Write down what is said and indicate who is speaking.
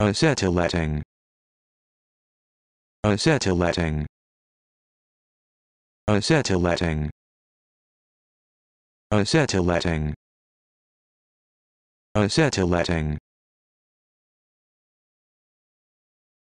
Speaker 1: acetylating acetylating acetylating acetylating acetylating